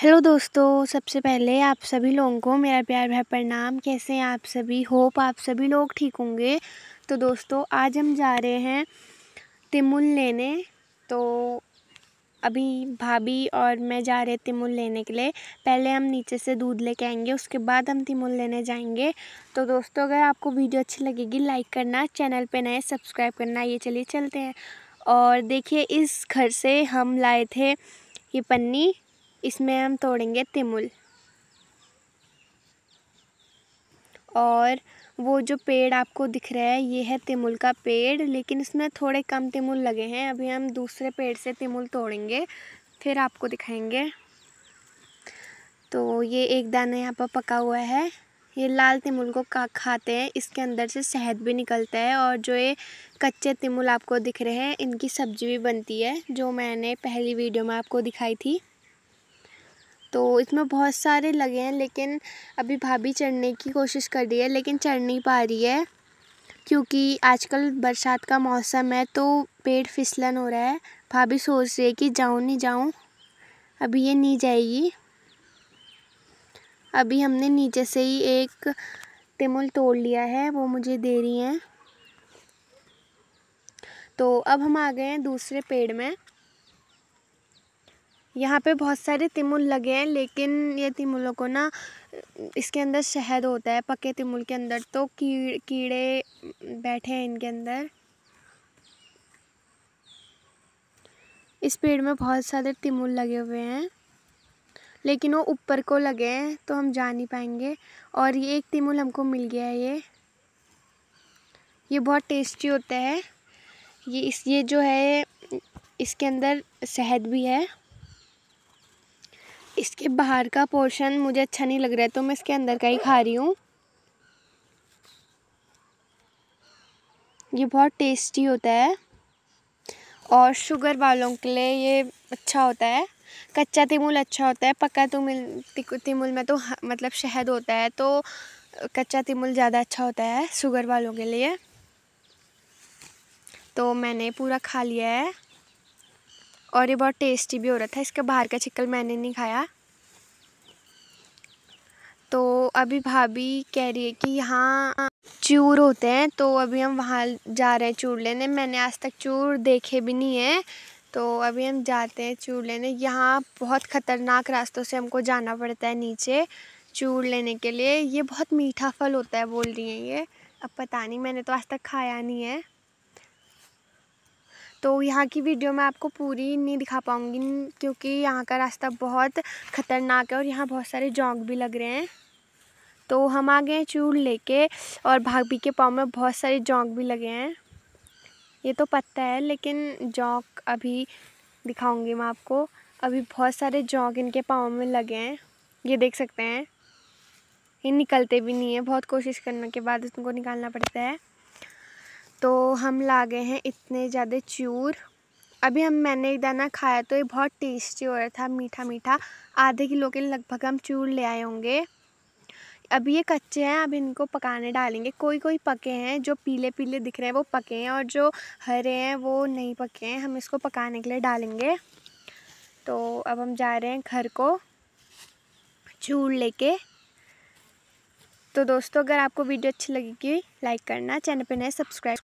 hello दोस्तों सबसे पहले आप सभी लोगों को मेरा प्यार भाई प्रणाम कैसे हैं आप सभी होप आप सभी लोग ठीक होंगे तो दोस्तों आज हम जा रहे हैं तिमुल लेने तो अभी भाभी और मैं जा रहे तिमुल लेने के लिए पहले हम नीचे से दूध लेके आएंगे उसके बाद हम तिमुल लेने जाएंगे तो दोस्तों अगर आपको वीडियो अच्छी लगेगी लाइक करना चैनल पर नए सब्सक्राइब करना ये चलिए चलते हैं और देखिए इस घर से हम लाए थे ये पन्नी इसमें हम तोड़ेंगे तिमुल और वो जो पेड़ आपको दिख रहा है ये है तिमुल का पेड़ लेकिन इसमें थोड़े कम तिमुल लगे हैं अभी हम दूसरे पेड़ से तिमुल तोड़ेंगे फिर आपको दिखाएंगे तो ये एक दाना यहाँ पर पका हुआ है ये लाल तिमुल को का खाते हैं इसके अंदर से शहद भी निकलता है और जो ये कच्चे तिमुल आपको दिख रहे हैं इनकी सब्जी भी बनती है जो मैंने पहली वीडियो में आपको दिखाई थी तो इसमें बहुत सारे लगे हैं लेकिन अभी भाभी चढ़ने की कोशिश कर रही है लेकिन चढ़ नहीं पा रही है क्योंकि आजकल बरसात का मौसम है तो पेड़ फिसलन हो रहा है भाभी सोच रही है कि जाऊँ नहीं जाऊँ अभी ये नहीं जाएगी अभी हमने नीचे से ही एक तिमुल तोड़ लिया है वो मुझे दे रही हैं तो अब हम आ गए हैं दूसरे पेड़ में यहाँ पे बहुत सारे तिमुल लगे हैं लेकिन ये तिमुलों को ना इसके अंदर शहद होता है पके तिमुल के अंदर तो कीड़ कीड़े बैठे हैं इनके अंदर इस पेड़ में बहुत सारे तिमुल लगे हुए हैं लेकिन वो ऊपर को लगे हैं तो हम जा नहीं पाएंगे और ये एक तिमुल हमको मिल गया है ये ये बहुत टेस्टी होता है ये इस ये जो है इसके अंदर शहद भी है इसके बाहर का पोर्शन मुझे अच्छा नहीं लग रहा है तो मैं इसके अंदर का ही खा रही हूँ ये बहुत टेस्टी होता है और शुगर वालों के लिए ये अच्छा होता है कच्चा तिमूल अच्छा होता है पक्का तिमुल तिमूल में तो मतलब शहद होता है तो कच्चा तिमूल ज़्यादा अच्छा होता है शुगर वालों के लिए तो मैंने पूरा खा लिया है और ये बहुत टेस्टी भी हो रहा था इसका बाहर का चिकल मैंने नहीं खाया तो अभी भाभी कह रही है कि यहाँ चूर होते हैं तो अभी हम वहाँ जा रहे हैं चूर लेने मैंने आज तक चूर देखे भी नहीं हैं तो अभी हम जाते हैं चूर लेने यहाँ बहुत ख़तरनाक रास्तों से हमको जाना पड़ता है नीचे चूर लेने के लिए ये बहुत मीठा फल होता है बोल रही हैं ये अब पता नहीं मैंने तो आज तक खाया नहीं है तो यहाँ की वीडियो मैं आपको पूरी नहीं दिखा पाऊँगी क्योंकि यहाँ का रास्ता बहुत ख़तरनाक है और यहाँ बहुत सारे जोंक भी लग रहे हैं तो हम आ गए चूड़ लेके और भाभी के पाँव में बहुत सारे जोंक भी लगे हैं ये तो पता है लेकिन जोंक अभी दिखाऊँगी मैं आपको अभी बहुत सारे जोंक इनके पाँव में लगे हैं ये देख सकते हैं ये निकलते भी नहीं है बहुत कोशिश करने के बाद उनको निकालना पड़ता है तो हम ला गए हैं इतने ज़्यादा चूर अभी हम मैंने एक दाना खाया तो ये बहुत टेस्टी हो रहा था मीठा मीठा आधे किलो के लगभग हम चूर ले आए होंगे अभी ये कच्चे हैं अब इनको पकाने डालेंगे कोई कोई पके हैं जो पीले पीले दिख रहे हैं वो पके हैं और जो हरे हैं वो नहीं पके हैं हम इसको पकाने के लिए डालेंगे तो अब हम जा रहे हैं घर को चूर लेके तो दोस्तों अगर आपको वीडियो अच्छी लगेगी लाइक करना चैनल पर नए सब्सक्राइब